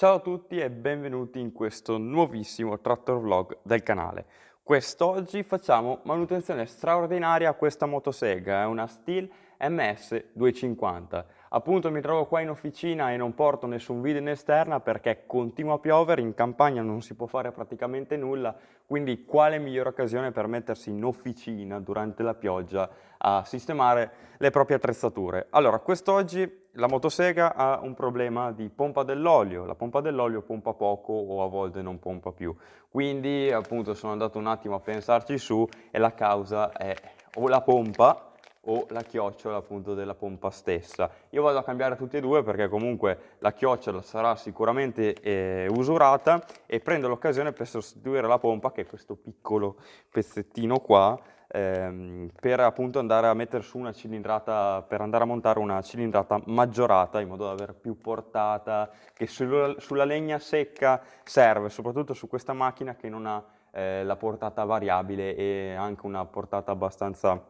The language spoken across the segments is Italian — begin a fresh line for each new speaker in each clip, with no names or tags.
Ciao a tutti e benvenuti in questo nuovissimo tractor vlog del canale. Quest'oggi facciamo manutenzione straordinaria a questa motosega, è una Steel MS250. Appunto mi trovo qua in officina e non porto nessun video in esterna perché continua a piovere, in campagna non si può fare praticamente nulla, quindi quale migliore occasione per mettersi in officina durante la pioggia a sistemare le proprie attrezzature. Allora, quest'oggi la motosega ha un problema di pompa dell'olio, la pompa dell'olio pompa poco o a volte non pompa più, quindi appunto sono andato un attimo a pensarci su e la causa è o la pompa o la chiocciola appunto della pompa stessa. Io vado a cambiare tutte e due perché comunque la chiocciola sarà sicuramente eh, usurata e prendo l'occasione per sostituire la pompa che è questo piccolo pezzettino qua ehm, per appunto andare a mettere su una cilindrata, per andare a montare una cilindrata maggiorata in modo da avere più portata che sulla, sulla legna secca serve, soprattutto su questa macchina che non ha eh, la portata variabile e anche una portata abbastanza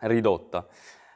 ridotta.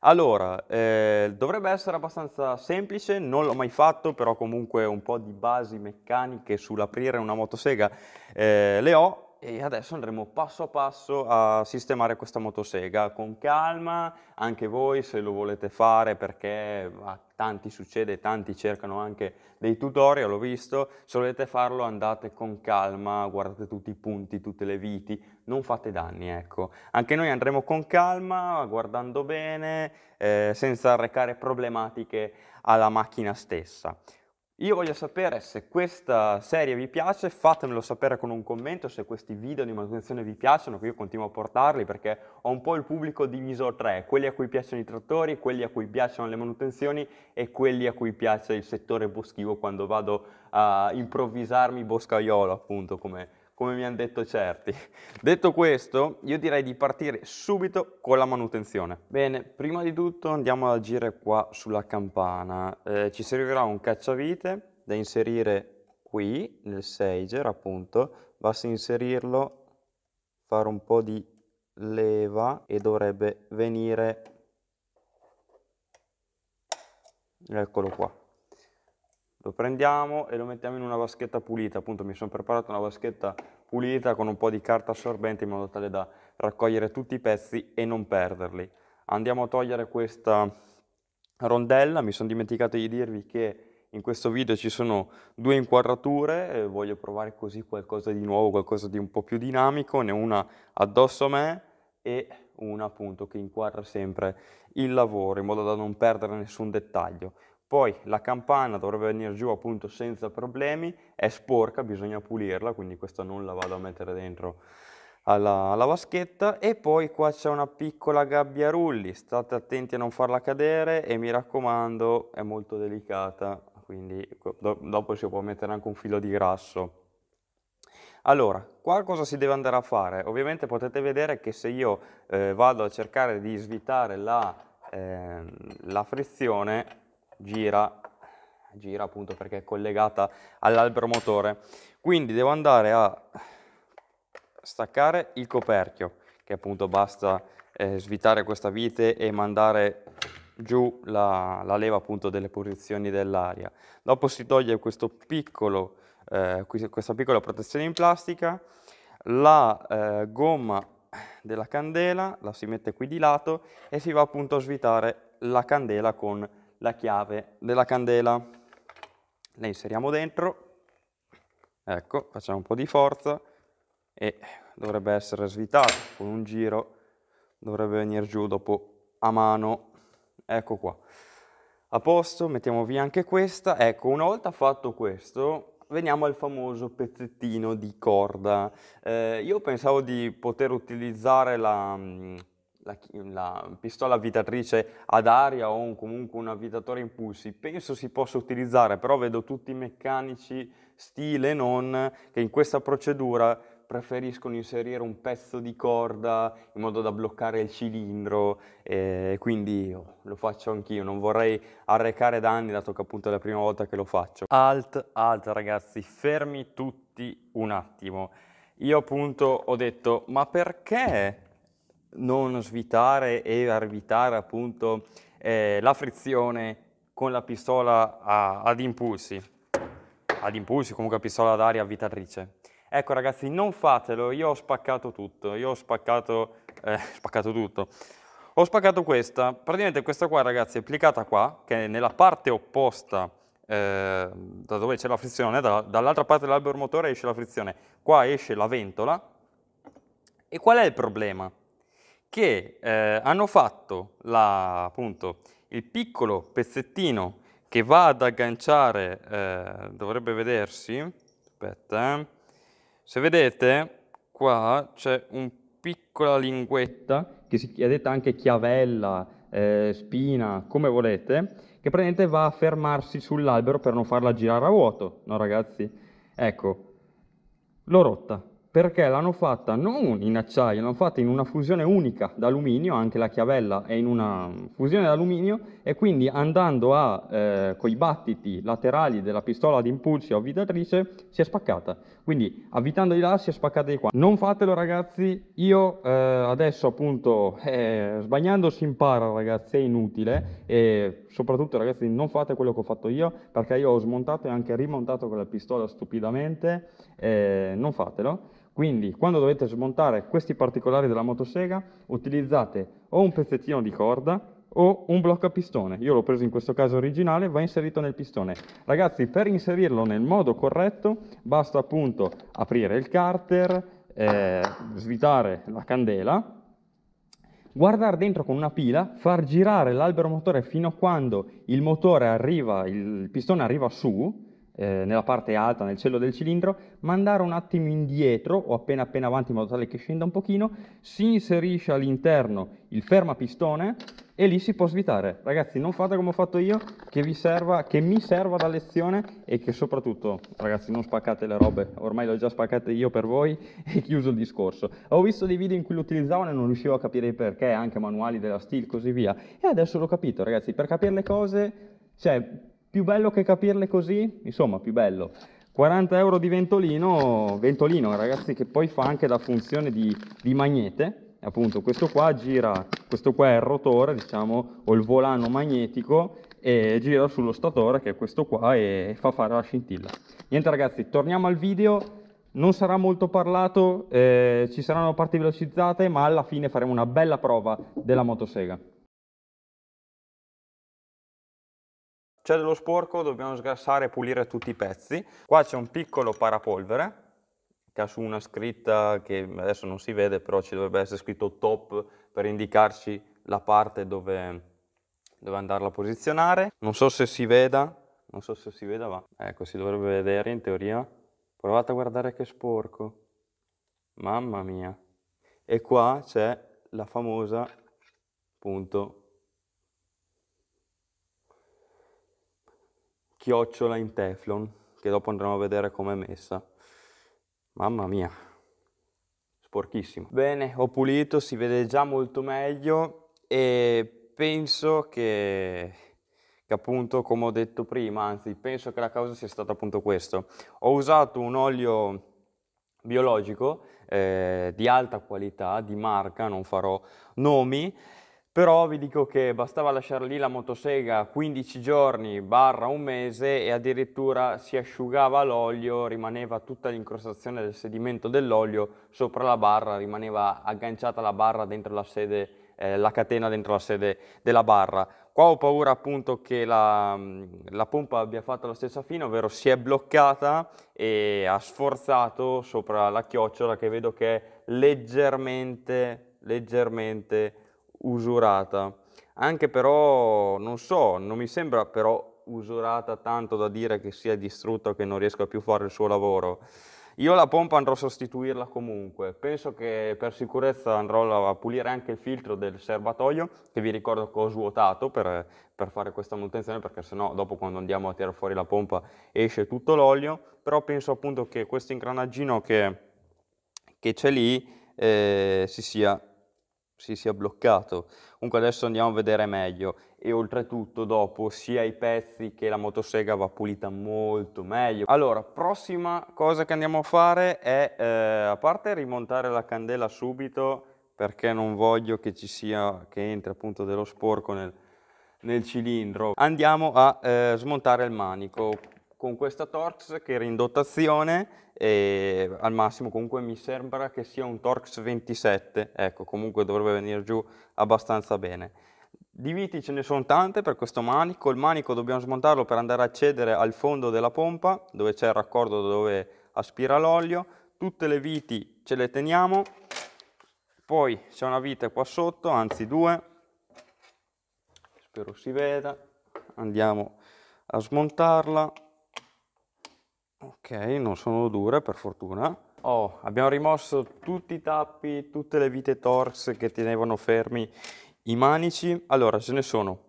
Allora, eh, dovrebbe essere abbastanza semplice, non l'ho mai fatto, però comunque un po' di basi meccaniche sull'aprire una motosega eh, le ho, e adesso andremo passo a passo a sistemare questa motosega con calma, anche voi se lo volete fare perché a ah, tanti succede, tanti cercano anche dei tutorial, ho visto, se volete farlo andate con calma, guardate tutti i punti, tutte le viti, non fate danni ecco. Anche noi andremo con calma, guardando bene, eh, senza arrecare problematiche alla macchina stessa. Io voglio sapere se questa serie vi piace, fatemelo sapere con un commento se questi video di manutenzione vi piacciono, che io continuo a portarli perché ho un po' il pubblico diviso a tre, quelli a cui piacciono i trattori, quelli a cui piacciono le manutenzioni e quelli a cui piace il settore boschivo quando vado a improvvisarmi boscaiolo appunto come come mi hanno detto certi. Detto questo, io direi di partire subito con la manutenzione. Bene, prima di tutto andiamo ad agire qua sulla campana. Eh, ci servirà un cacciavite da inserire qui, nel Seiger appunto. Basta inserirlo, fare un po' di leva e dovrebbe venire... Eccolo qua lo prendiamo e lo mettiamo in una vaschetta pulita, appunto mi sono preparato una vaschetta pulita con un po' di carta assorbente in modo tale da raccogliere tutti i pezzi e non perderli. Andiamo a togliere questa rondella, mi sono dimenticato di dirvi che in questo video ci sono due inquadrature, eh, voglio provare così qualcosa di nuovo, qualcosa di un po' più dinamico, ne una addosso a me e una appunto che inquadra sempre il lavoro in modo da non perdere nessun dettaglio. Poi la campana dovrebbe venire giù appunto senza problemi, è sporca, bisogna pulirla, quindi questa non la vado a mettere dentro alla, alla vaschetta. E poi qua c'è una piccola gabbia rulli, state attenti a non farla cadere e mi raccomando è molto delicata, quindi do, dopo si può mettere anche un filo di grasso. Allora, qua cosa si deve andare a fare? Ovviamente potete vedere che se io eh, vado a cercare di svitare la, eh, la frizione gira, gira appunto perché è collegata all'albero motore. Quindi devo andare a staccare il coperchio, che appunto basta eh, svitare questa vite e mandare giù la, la leva appunto delle posizioni dell'aria. Dopo si toglie questo piccolo, eh, questa piccola protezione in plastica, la eh, gomma della candela la si mette qui di lato e si va appunto a svitare la candela con la chiave della candela. La inseriamo dentro, ecco, facciamo un po' di forza e dovrebbe essere svitato con un giro, dovrebbe venire giù dopo a mano, ecco qua. A posto, mettiamo via anche questa, ecco una volta fatto questo veniamo al famoso pezzettino di corda. Eh, io pensavo di poter utilizzare la, mm, la, la, pistola avvitatrice ad aria o un, comunque un avvitatore a impulsi, penso si possa utilizzare, però vedo tutti i meccanici stile non che in questa procedura preferiscono inserire un pezzo di corda in modo da bloccare il cilindro eh, quindi oh, lo faccio anch'io, non vorrei arrecare danni dato che appunto è la prima volta che lo faccio. Alt, alt ragazzi, fermi tutti un attimo. Io appunto ho detto ma perché non svitare e evitare appunto eh, la frizione con la pistola a, ad impulsi, ad impulsi comunque pistola d'aria avvitatrice. Ecco ragazzi, non fatelo, io ho spaccato tutto, io ho spaccato, eh, spaccato tutto. Ho spaccato questa, praticamente questa qua ragazzi è applicata qua, che è nella parte opposta eh, da dove c'è la frizione, da, dall'altra parte dell'albero motore esce la frizione, qua esce la ventola. E qual è il problema? che eh, hanno fatto la, appunto, il piccolo pezzettino che va ad agganciare, eh, dovrebbe vedersi, aspetta, eh. se vedete qua c'è una piccola linguetta che si è detta anche chiavella, eh, spina, come volete, che praticamente va a fermarsi sull'albero per non farla girare a vuoto, no ragazzi? Ecco, l'ho rotta, perché l'hanno fatta non in acciaio, l'hanno fatta in una fusione unica d'alluminio, anche la chiavella è in una fusione d'alluminio e quindi andando a, eh, coi battiti laterali della pistola di impulsi avvitatrice si è spaccata, quindi avvitando di là si è spaccata di qua. Non fatelo ragazzi, io eh, adesso appunto eh, sbagliando si impara ragazzi, è inutile e soprattutto ragazzi non fate quello che ho fatto io perché io ho smontato e anche rimontato quella pistola stupidamente, eh, non fatelo. Quindi quando dovete smontare questi particolari della motosega utilizzate o un pezzettino di corda o un blocco a pistone. Io l'ho preso in questo caso originale, va inserito nel pistone. Ragazzi, per inserirlo nel modo corretto basta appunto aprire il carter, eh, svitare la candela, guardare dentro con una pila, far girare l'albero motore fino a quando il motore arriva, il pistone arriva su, eh, nella parte alta, nel cielo del cilindro, mandare un attimo indietro o appena appena avanti in modo tale che scenda un pochino, si inserisce all'interno il fermapistone e lì si può svitare. Ragazzi, non fate come ho fatto io, che, vi serva, che mi serva da lezione e che soprattutto, ragazzi, non spaccate le robe, ormai le ho già spaccate io per voi e chiuso il discorso. Ho visto dei video in cui lo utilizzavano e non riuscivo a capire il perché, anche manuali della Steel e così via, e adesso l'ho capito, ragazzi, per capire le cose, cioè più bello che capirle così? Insomma, più bello. 40 euro di ventolino, ventolino ragazzi che poi fa anche la funzione di, di magnete, appunto questo qua gira, questo qua è il rotore diciamo o il volano magnetico e gira sullo statore che è questo qua e fa fare la scintilla. Niente ragazzi, torniamo al video, non sarà molto parlato, eh, ci saranno parti velocizzate ma alla fine faremo una bella prova della motosega. C'è dello sporco, dobbiamo sgrassare e pulire tutti i pezzi. Qua c'è un piccolo parapolvere che ha su una scritta che adesso non si vede, però ci dovrebbe essere scritto top per indicarci la parte dove, dove andarla a posizionare. Non so se si veda, non so se si veda, ma ecco, si dovrebbe vedere in teoria. Provate a guardare che sporco. Mamma mia. E qua c'è la famosa, appunto, chiocciola in teflon, che dopo andremo a vedere com'è messa. Mamma mia, sporchissimo. Bene, ho pulito, si vede già molto meglio e penso che, che appunto, come ho detto prima, anzi penso che la causa sia stata appunto questo. Ho usato un olio biologico eh, di alta qualità, di marca, non farò nomi, però vi dico che bastava lasciare lì la motosega 15 giorni barra un mese e addirittura si asciugava l'olio, rimaneva tutta l'incrostazione del sedimento dell'olio sopra la barra, rimaneva agganciata la barra dentro la sede eh, la catena dentro la sede della barra. Qua ho paura appunto che la, mm, la, pompa abbia fatto la stessa fine, ovvero si è bloccata e ha sforzato sopra la chiocciola che vedo che è leggermente, leggermente usurata. Anche però, non so, non mi sembra però usurata tanto da dire che sia distrutta o che non riesca più a fare il suo lavoro. Io la pompa andrò a sostituirla comunque, penso che per sicurezza andrò a pulire anche il filtro del serbatoio, che vi ricordo che ho svuotato per, per fare questa manutenzione, perché sennò dopo quando andiamo a tirare fuori la pompa esce tutto l'olio, però penso appunto che questo ingranaggino che c'è lì eh, si sia si sia bloccato. Comunque adesso andiamo a vedere meglio e oltretutto dopo sia i pezzi che la motosega va pulita molto meglio. Allora, prossima cosa che andiamo a fare è, eh, a parte rimontare la candela subito perché non voglio che ci sia, che entri appunto dello sporco nel, nel cilindro, andiamo a eh, smontare il manico con questa Torx che era in dotazione e al massimo comunque mi sembra che sia un Torx 27, ecco comunque dovrebbe venire giù abbastanza bene. Di viti ce ne sono tante per questo manico, il manico dobbiamo smontarlo per andare a accedere al fondo della pompa dove c'è il raccordo dove aspira l'olio, tutte le viti ce le teniamo, poi c'è una vite qua sotto, anzi due, spero si veda, andiamo a smontarla ok non sono dure per fortuna oh, abbiamo rimosso tutti i tappi tutte le vite torx che tenevano fermi i manici allora ce ne sono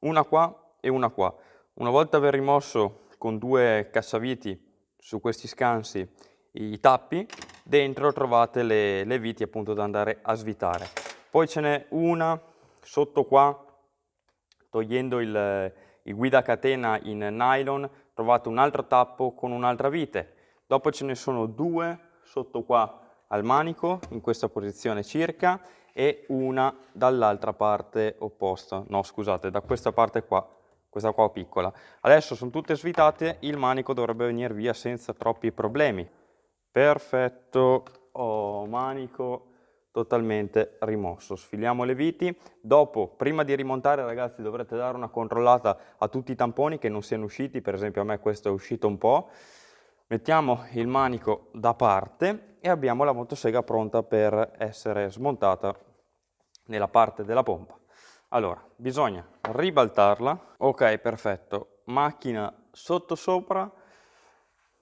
una qua e una qua una volta aver rimosso con due cassaviti su questi scansi i tappi dentro trovate le, le viti appunto da andare a svitare poi ce n'è una sotto qua togliendo il, il guida catena in nylon trovate un altro tappo con un'altra vite, dopo ce ne sono due sotto qua al manico, in questa posizione circa, e una dall'altra parte opposta, no scusate, da questa parte qua, questa qua piccola. Adesso sono tutte svitate, il manico dovrebbe venire via senza troppi problemi. Perfetto, oh, manico totalmente rimosso. Sfiliamo le viti, dopo, prima di rimontare ragazzi dovrete dare una controllata a tutti i tamponi che non siano usciti, per esempio a me questo è uscito un po'. Mettiamo il manico da parte e abbiamo la motosega pronta per essere smontata nella parte della pompa. Allora, bisogna ribaltarla, ok perfetto, macchina sotto sopra,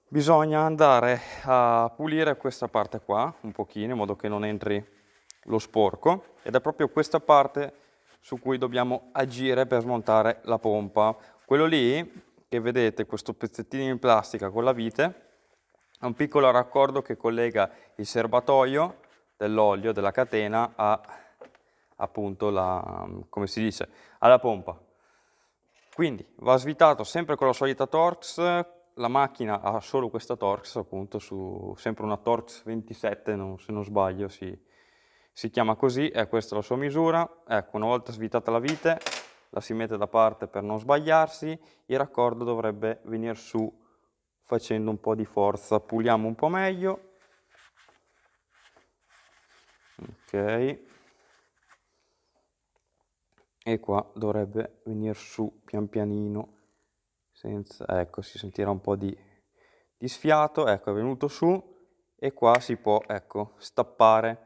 bisogna andare a pulire questa parte qua un pochino in modo che non entri lo sporco ed è proprio questa parte su cui dobbiamo agire per smontare la pompa. Quello lì che vedete, questo pezzettino in plastica con la vite, è un piccolo raccordo che collega il serbatoio dell'olio, della catena, a, appunto la, come si dice, alla pompa. Quindi va svitato sempre con la solita Torx, la macchina ha solo questa Torx appunto, su, sempre una Torx 27 non, se non sbaglio si, si chiama così, è questa la sua misura, ecco una volta svitata la vite la si mette da parte per non sbagliarsi, il raccordo dovrebbe venire su facendo un po' di forza, puliamo un po' meglio, ok, e qua dovrebbe venire su pian pianino, senza, ecco si sentirà un po' di, di sfiato, ecco è venuto su e qua si può ecco stappare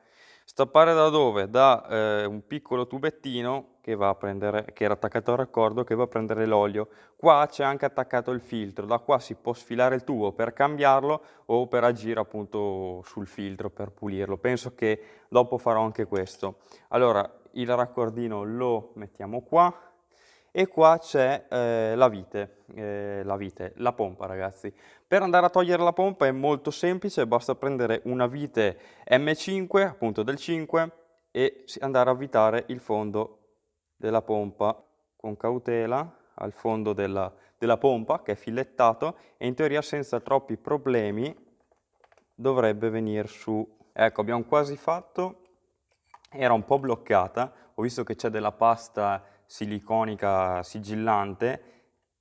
Stappare da dove? Da eh, un piccolo tubettino che, va a prendere, che era attaccato al raccordo che va a prendere l'olio. Qua c'è anche attaccato il filtro, da qua si può sfilare il tubo per cambiarlo o per agire appunto sul filtro per pulirlo. Penso che dopo farò anche questo. Allora, il raccordino lo mettiamo qua, e qua c'è eh, la, vite, eh, la vite, la pompa ragazzi. Per andare a togliere la pompa è molto semplice, basta prendere una vite M5, appunto del 5, e andare a avvitare il fondo della pompa con cautela al fondo della, della pompa che è filettato e in teoria senza troppi problemi dovrebbe venire su. Ecco, abbiamo quasi fatto, era un po' bloccata, ho visto che c'è della pasta siliconica sigillante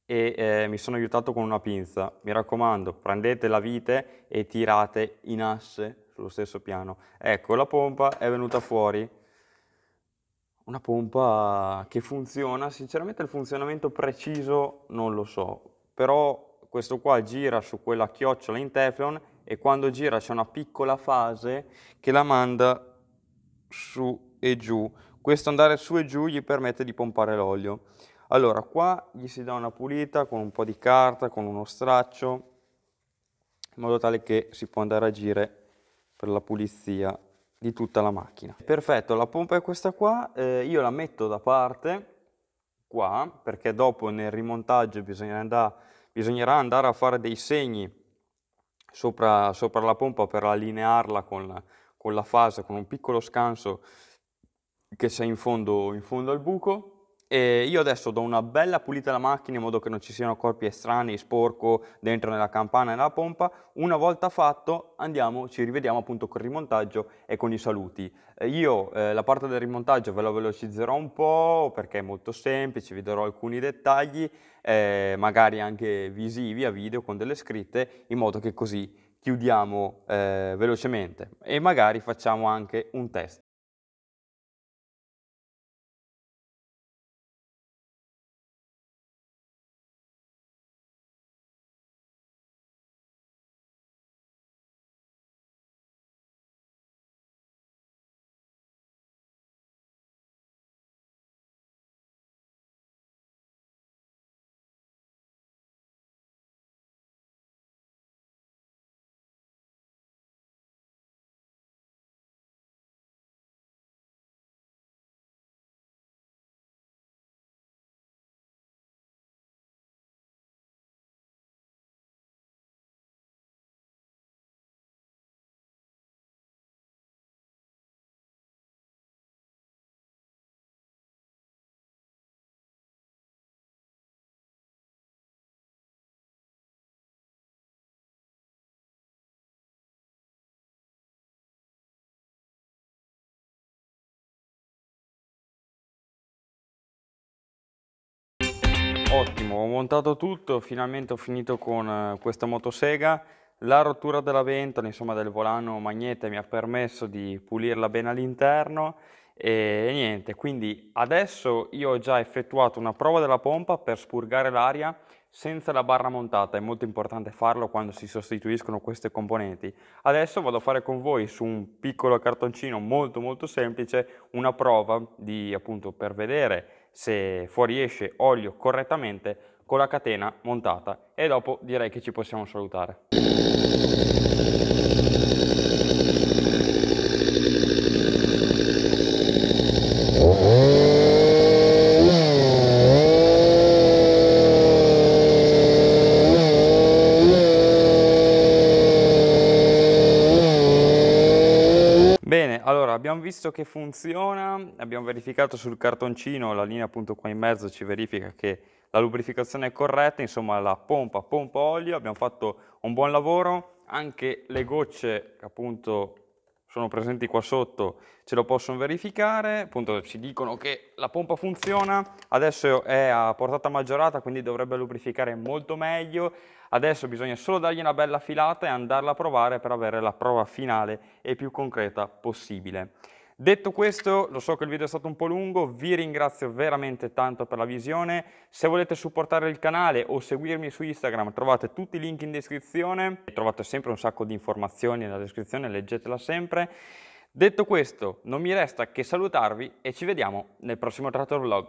e eh, mi sono aiutato con una pinza. Mi raccomando, prendete la vite e tirate in asse sullo stesso piano. Ecco, la pompa è venuta fuori. Una pompa che funziona, sinceramente il funzionamento preciso non lo so, però questo qua gira su quella chiocciola in teflon e quando gira c'è una piccola fase che la manda su e giù. Questo andare su e giù gli permette di pompare l'olio. Allora, qua gli si dà una pulita con un po' di carta, con uno straccio, in modo tale che si può andare a agire per la pulizia di tutta la macchina. Perfetto, la pompa è questa qua, eh, io la metto da parte, qua, perché dopo nel rimontaggio bisognerà andare, bisognerà andare a fare dei segni sopra, sopra, la pompa per allinearla con, con la fase, con un piccolo scanso che sei in fondo, in fondo al buco e io adesso do una bella pulita alla macchina in modo che non ci siano corpi estranei, sporco dentro nella campana e nella pompa. Una volta fatto andiamo, ci rivediamo appunto col rimontaggio e con i saluti. Io eh, la parte del rimontaggio ve la velocizzerò un po' perché è molto semplice, vi darò alcuni dettagli, eh, magari anche visivi a video con delle scritte, in modo che così chiudiamo eh, velocemente e magari facciamo anche un test. Ottimo, ho montato tutto, finalmente ho finito con eh, questa motosega. La rottura della ventola, insomma del volano magnete, mi ha permesso di pulirla bene all'interno e niente, quindi adesso io ho già effettuato una prova della pompa per spurgare l'aria senza la barra montata, è molto importante farlo quando si sostituiscono queste componenti. Adesso vado a fare con voi su un piccolo cartoncino molto molto semplice una prova di, appunto, per vedere se fuoriesce olio correttamente con la catena montata e dopo direi che ci possiamo salutare. Bene, allora abbiamo visto che funziona, abbiamo verificato sul cartoncino, la linea appunto qua in mezzo ci verifica che la lubrificazione è corretta, insomma la pompa pompa olio, abbiamo fatto un buon lavoro, anche le gocce appunto sono presenti qua sotto ce lo possono verificare, appunto ci dicono che la pompa funziona, adesso è a portata maggiorata quindi dovrebbe lubrificare molto meglio, Adesso bisogna solo dargli una bella filata e andarla a provare per avere la prova finale e più concreta possibile. Detto questo, lo so che il video è stato un po' lungo, vi ringrazio veramente tanto per la visione. Se volete supportare il canale o seguirmi su Instagram trovate tutti i link in descrizione. Trovate sempre un sacco di informazioni nella descrizione, leggetela sempre. Detto questo, non mi resta che salutarvi e ci vediamo nel prossimo Trattor Vlog.